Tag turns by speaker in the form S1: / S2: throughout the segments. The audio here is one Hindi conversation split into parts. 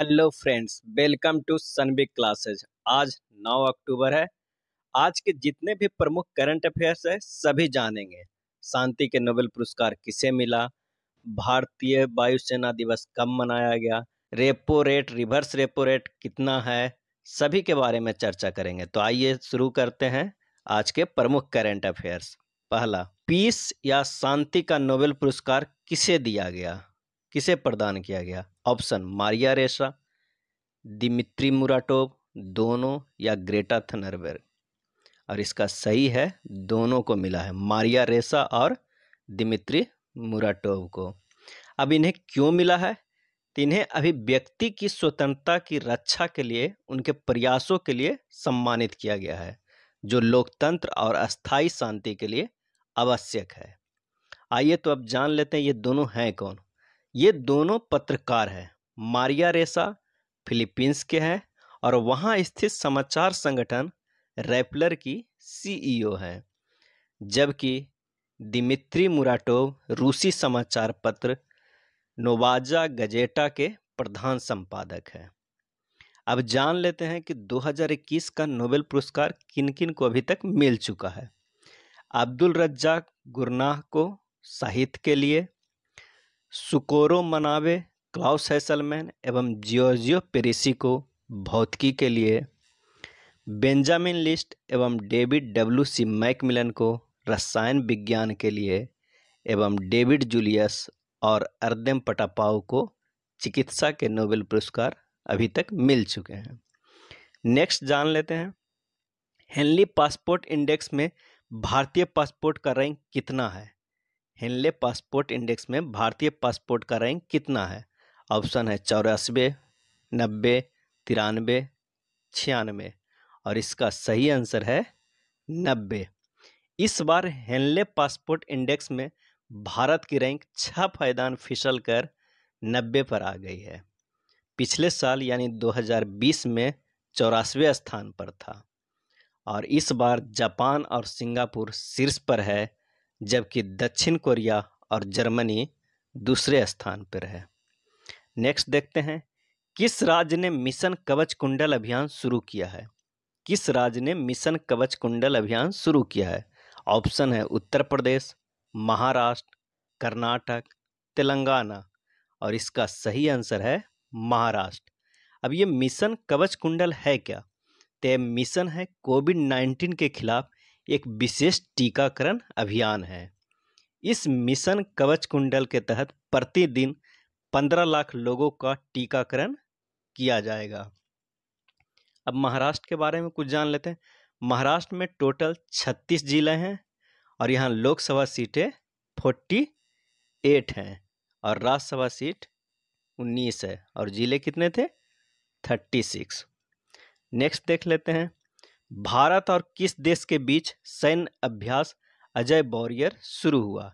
S1: हेलो फ्रेंड्स वेलकम टू सनबिक क्लासेज आज 9 अक्टूबर है आज के जितने भी प्रमुख करंट अफेयर्स है सभी जानेंगे शांति के नोबेल पुरस्कार किसे मिला भारतीय वायुसेना दिवस कब मनाया गया repo rate reverse repo rate कितना है सभी के बारे में चर्चा करेंगे तो आइए शुरू करते हैं आज के प्रमुख करंट अफेयर्स पहला पीस या शांति का नोबेल पुरस्कार किसे दिया गया किसे प्रदान किया गया ऑप्शन मारिया रेसा दिमित्री मुराटोव दोनों या ग्रेटा थनरबर्ग और इसका सही है दोनों को मिला है मारिया रेसा और दिमित्री मुराटोव को अब इन्हें क्यों मिला है तो इन्हें अभी व्यक्ति की स्वतंत्रता की रक्षा के लिए उनके प्रयासों के लिए सम्मानित किया गया है जो लोकतंत्र और अस्थाई शांति के लिए आवश्यक है आइए तो अब जान लेते हैं ये दोनों हैं कौन ये दोनों पत्रकार हैं मारिया रेसा फिलीपींस के हैं और वहाँ स्थित समाचार संगठन रैपलर की सीईओ हैं जबकि दिमित्री मुराटोव रूसी समाचार पत्र नोवाजा गजेटा के प्रधान संपादक हैं अब जान लेते हैं कि 2021 का नोबेल पुरस्कार किन किन को अभी तक मिल चुका है अब्दुल रज्जाक गुरनाह को साहित्य के लिए सुकोरो मनावे क्लाउस हैसलमैन एवं जियोजियो पेरिसी को भौतिकी के लिए बेंजामिन लिस्ट एवं डेविड डब्ल्यू सी मैकमिलन को रसायन विज्ञान के लिए एवं डेविड जूलियस और अर्देम पटापाओ को चिकित्सा के नोबेल पुरस्कार अभी तक मिल चुके हैं नेक्स्ट जान लेते हैं हेनली पासपोर्ट इंडेक्स में भारतीय पासपोर्ट का रैंक कितना है हेनले पासपोर्ट इंडेक्स में भारतीय पासपोर्ट का रैंक कितना है ऑप्शन है चौरासवे नब्बे तिरानवे छियानवे और इसका सही आंसर है नब्बे इस बार हेनले पासपोर्ट इंडेक्स में भारत की रैंक छः पायदान फिसल कर नब्बे पर आ गई है पिछले साल यानी 2020 में चौरासवें स्थान पर था और इस बार जापान और सिंगापुर शीर्ष पर है जबकि दक्षिण कोरिया और जर्मनी दूसरे स्थान पर है नेक्स्ट देखते हैं किस राज्य ने मिशन कवच कुंडल अभियान शुरू किया है किस राज्य ने मिशन कवच कुंडल अभियान शुरू किया है ऑप्शन है उत्तर प्रदेश महाराष्ट्र कर्नाटक तेलंगाना और इसका सही आंसर है महाराष्ट्र अब ये मिशन कवच कुंडल है क्या तो मिशन है कोविड नाइन्टीन के खिलाफ एक विशेष टीकाकरण अभियान है इस मिशन कवच कुंडल के तहत प्रतिदिन पंद्रह लाख लोगों का टीकाकरण किया जाएगा अब महाराष्ट्र के बारे में कुछ जान लेते हैं महाराष्ट्र में टोटल छत्तीस जिले हैं और यहाँ लोकसभा सीटें फोर्टी एट हैं और राज्यसभा सीट उन्नीस है और ज़िले कितने थे थर्टी सिक्स नेक्स्ट देख लेते हैं भारत और किस देश के बीच सैन्य अभ्यास अजय बॉरियर शुरू हुआ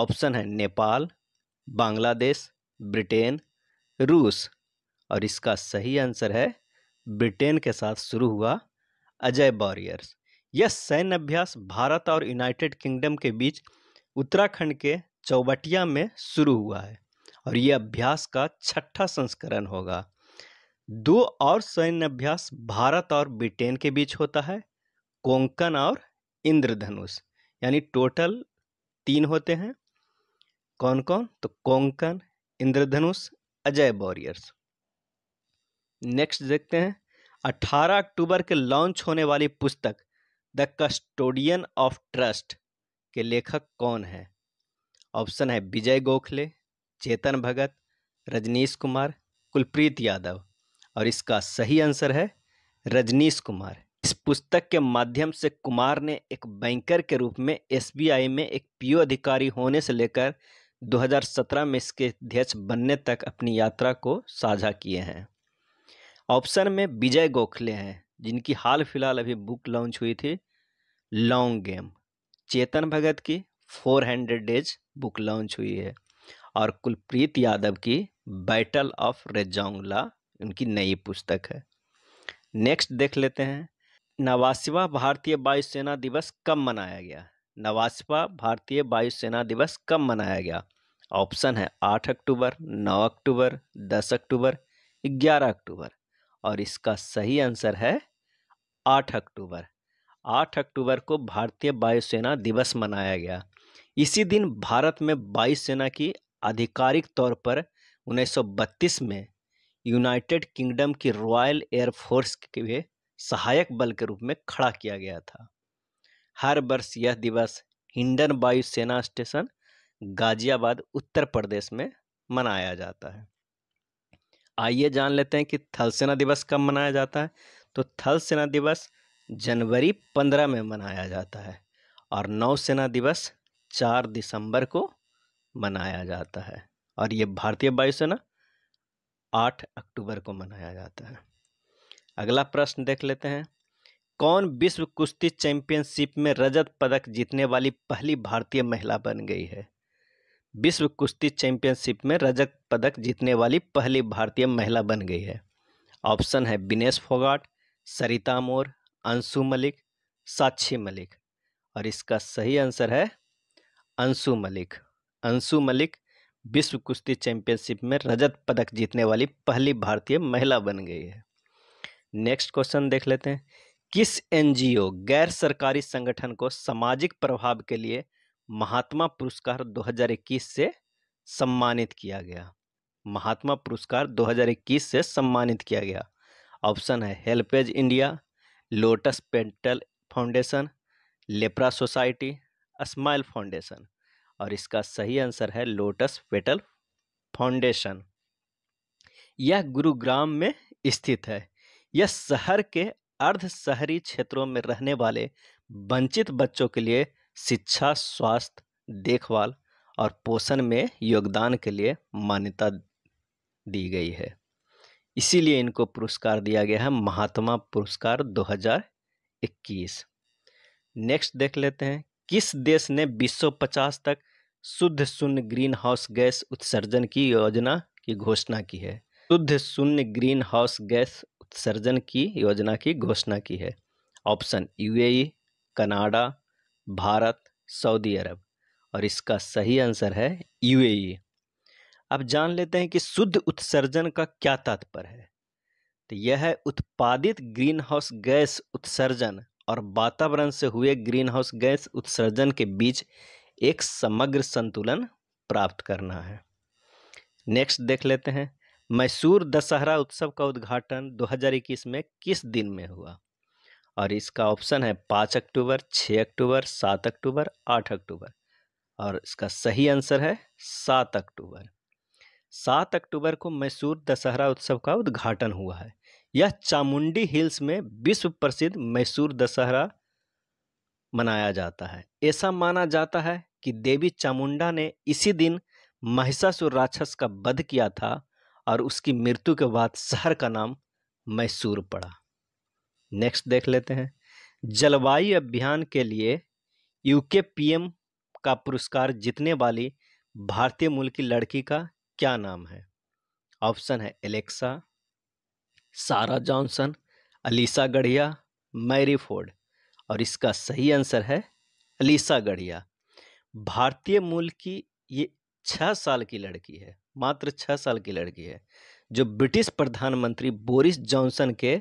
S1: ऑप्शन है नेपाल बांग्लादेश ब्रिटेन रूस और इसका सही आंसर है ब्रिटेन के साथ शुरू हुआ अजय बॉरियर्स यह सैन्य अभ्यास भारत और यूनाइटेड किंगडम के बीच उत्तराखंड के चौबटिया में शुरू हुआ है और यह अभ्यास का छठा संस्करण होगा दो और सैन्य अभ्यास भारत और ब्रिटेन के बीच होता है कोंकण और इंद्रधनुष यानी टोटल तीन होते हैं कौन कौन तो कोंकण इंद्रधनुष अजय वॉरियर्स नेक्स्ट देखते हैं 18 अक्टूबर के लॉन्च होने वाली पुस्तक द कस्टोडियन ऑफ ट्रस्ट के लेखक कौन है ऑप्शन है विजय गोखले चेतन भगत रजनीश कुमार कुलप्रीत यादव और इसका सही आंसर है रजनीश कुमार इस पुस्तक के माध्यम से कुमार ने एक बैंकर के रूप में एसबीआई में एक पीओ अधिकारी होने से लेकर 2017 में इसके अध्यक्ष बनने तक अपनी यात्रा को साझा किए हैं ऑप्शन में विजय गोखले हैं जिनकी हाल फिलहाल अभी बुक लॉन्च हुई थी लॉन्ग गेम चेतन भगत की four hundred days book launch हुई है और कुलप्रीत यादव की बैटल ऑफ रेजोंगला उनकी नई पुस्तक है नेक्स्ट देख लेते हैं नवासीवा भारतीय वायुसेना दिवस कब मनाया गया नवासीवा भारतीय वायुसेना दिवस कब मनाया गया ऑप्शन है आठ अक्टूबर नौ अक्टूबर दस अक्टूबर ग्यारह अक्टूबर और इसका सही आंसर है आठ अक्टूबर आठ अक्टूबर को भारतीय वायुसेना दिवस मनाया गया इसी दिन भारत में वायुसेना की आधिकारिक तौर पर 1932 में यूनाइटेड किंगडम की रॉयल एयरफोर्स के सहायक बल के रूप में खड़ा किया गया था हर वर्ष यह दिवस हिंडन वायुसेना स्टेशन गाजियाबाद उत्तर प्रदेश में मनाया जाता है आइए जान लेते हैं कि थल सेना दिवस कब मनाया जाता है तो थल सेना दिवस जनवरी पंद्रह में मनाया जाता है और नौसेना दिवस चार दिसंबर को मनाया जाता है और ये भारतीय वायुसेना आठ अक्टूबर को मनाया जाता है अगला प्रश्न देख लेते हैं कौन विश्व कुश्ती चैंपियनशिप में रजत पदक जीतने वाली पहली भारतीय महिला बन गई है विश्व कुश्ती चैंपियनशिप में रजत पदक जीतने वाली पहली भारतीय महिला बन गई है ऑप्शन है बिनेश फोगाट सरिता मोर अंशु मलिक साक्षी मलिक और इसका सही आंसर है अंशु मलिक अंशु मलिक विश्व कुश्ती चैंपियनशिप में रजत पदक जीतने वाली पहली भारतीय महिला बन गई है नेक्स्ट क्वेश्चन देख लेते हैं किस एनजीओ गैर सरकारी संगठन को सामाजिक प्रभाव के लिए महात्मा पुरस्कार 2021 से सम्मानित किया गया महात्मा पुरस्कार 2021 से सम्मानित किया गया ऑप्शन है HelpAge India Lotus Petal Foundation Lepra Society Smile Foundation और इसका सही आंसर है लोटस पेटल फाउंडेशन यह गुरुग्राम में स्थित है यह शहर के अर्ध शहरी क्षेत्रों में रहने वाले वंचित बच्चों के लिए शिक्षा स्वास्थ्य देखभाल और पोषण में योगदान के लिए मान्यता दी गई है इसीलिए इनको पुरस्कार दिया गया है महात्मा पुरस्कार 2021 नेक्स्ट देख लेते हैं किस देश ने 2050 तक शुद्ध शून्य ग्रीन हाउस गैस उत्सर्जन की योजना की घोषणा की है शुद्ध शून्य ग्रीन हाउस गैस उत्सर्जन की योजना की घोषणा की है option UAE Canada Bharat Saudi Arab और इसका सही आंसर है यूएई अब जान लेते हैं कि शुद्ध उत्सर्जन का क्या तात्पर्य है तो यह है उत्पादित ग्रीन हाउस गैस उत्सर्जन और वातावरण से हुए ग्रीन हाउस गैस उत्सर्जन के बीच एक समग्र संतुलन प्राप्त करना है नेक्स्ट देख लेते हैं मैसूर दशहरा उत्सव का उद्घाटन 2021 में किस दिन में हुआ और इसका ऑप्शन है पाँच अक्टूबर छः अक्टूबर सात अक्टूबर आठ अक्टूबर और इसका सही आंसर है सात अक्टूबर सात अक्टूबर को मैसूर दशहरा उत्सव का उद्घाटन हुआ है यह चामुंडी हिल्स में विश्व प्रसिद्ध मैसूर दशहरा मनाया जाता है ऐसा माना जाता है कि देवी चामुंडा ने इसी दिन महिषासुर राक्षस का वध किया था और उसकी मृत्यु के बाद शहर का नाम मैसूर पड़ा नेक्स्ट देख लेते हैं जलवायु अभियान के लिए यूके पीएम का पुरस्कार जीतने वाली भारतीय मूल की लड़की का क्या नाम है ऑप्शन है Alexa Sara Johnson Alisha Gadhia Mary Ford और इसका सही आंसर है अलीसा गढ़िया भारतीय मूल की ये छः साल की लड़की है मात्र छः साल की लड़की है जो ब्रिटिश प्रधानमंत्री बोरिस जॉनसन के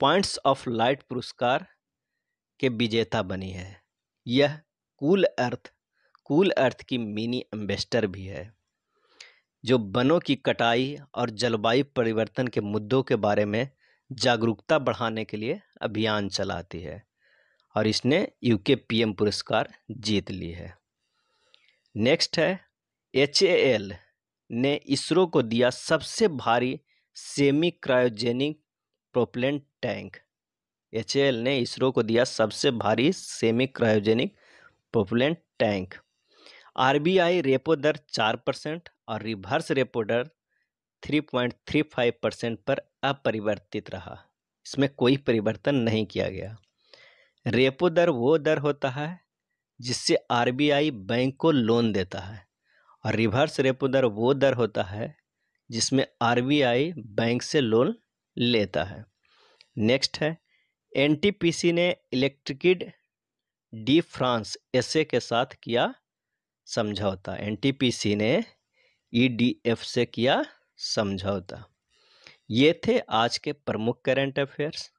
S1: पॉइंट्स ऑफ लाइट पुरस्कार के विजेता बनी है यह कूल अर्थ कूल अर्थ की मिनी एम्बेस्टर भी है जो वनों की कटाई और जलवायु परिवर्तन के मुद्दों के बारे में जागरूकता बढ़ाने के लिए अभियान चलाती है और इसने यूके पीएम पुरस्कार जीत ली है नेक्स्ट है एच एल ने इसरो को दिया सबसे भारी semi cryogenic propellant tank H L ने इसरो को दिया सबसे भारी semi cryogenic propellant tank RBI repo दर चार परसेंट और रिवर्स रेपो दर 3.35 परसेंट पर अपरिवर्तित रहा इसमें कोई परिवर्तन नहीं किया गया रेपो दर वो दर होता है जिससे आरबीआई बैंक को लोन देता है और रिवर्स रेपो दर वो दर होता है जिसमें आरबीआई बैंक से लोन लेता है नेक्स्ट है एनटीपीसी ने इलेक्ट्रिकिड डी फ्रांस एसए के साथ किया समझौता एनटीपीसी ने ईडीएफ e से किया समझौता ये थे आज के प्रमुख करंट अफेयर्स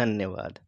S1: धन्यवाद